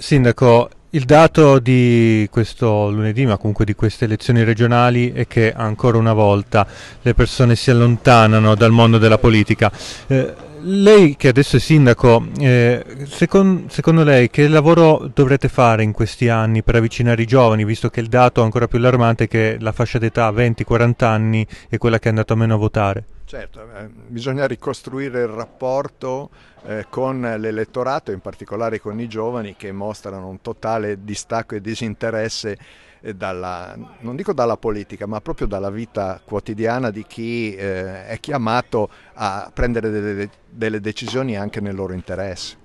Sindaco, il dato di questo lunedì, ma comunque di queste elezioni regionali, è che ancora una volta le persone si allontanano dal mondo della politica. Eh, lei che adesso è sindaco, eh, secondo, secondo lei che lavoro dovrete fare in questi anni per avvicinare i giovani, visto che il dato ancora più allarmante è che la fascia d'età 20-40 anni è quella che è andata meno a votare? Certo, eh, bisogna ricostruire il rapporto eh, con l'elettorato, in particolare con i giovani che mostrano un totale distacco e disinteresse eh, dalla, non dico dalla politica, ma proprio dalla vita quotidiana di chi eh, è chiamato a prendere delle, delle decisioni anche nel loro interesse.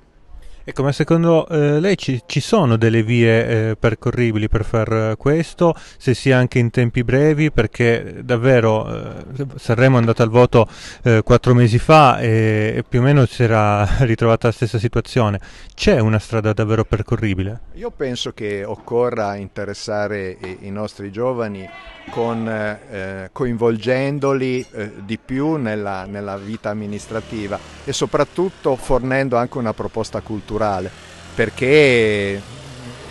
Ecco, ma secondo eh, lei ci, ci, sono delle vie eh, percorribili per far eh, questo, se sia anche in tempi brevi, perché davvero eh, Sanremo è andata al voto eh, quattro mesi fa e, e più o meno si era ritrovata la stessa situazione. C'è una strada davvero percorribile? Io penso che occorra interessare i, i nostri giovani con, eh, coinvolgendoli di più nella, nella vita amministrativa e soprattutto fornendo anche una proposta culturale culturale, perché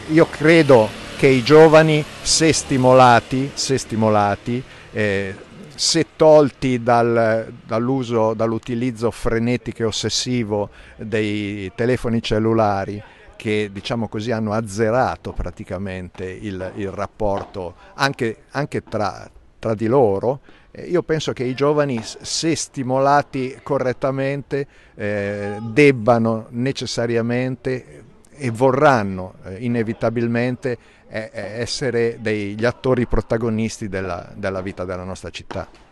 io credo che i giovani, se stimolati, se stimolati eh, se tolti dal, dall'uso, dall'utilizzo frenetico e ossessivo dei telefoni cellulari, che diciamo così hanno azzerato praticamente il, il rapporto anche, anche tra, tra di loro. Eh, io penso che i giovani, se stimolati correttamente, eh, debbano necessariamente eh, e vorranno eh, inevitabilmente eh, eh, essere degli attori protagonisti della, della vita della nostra città.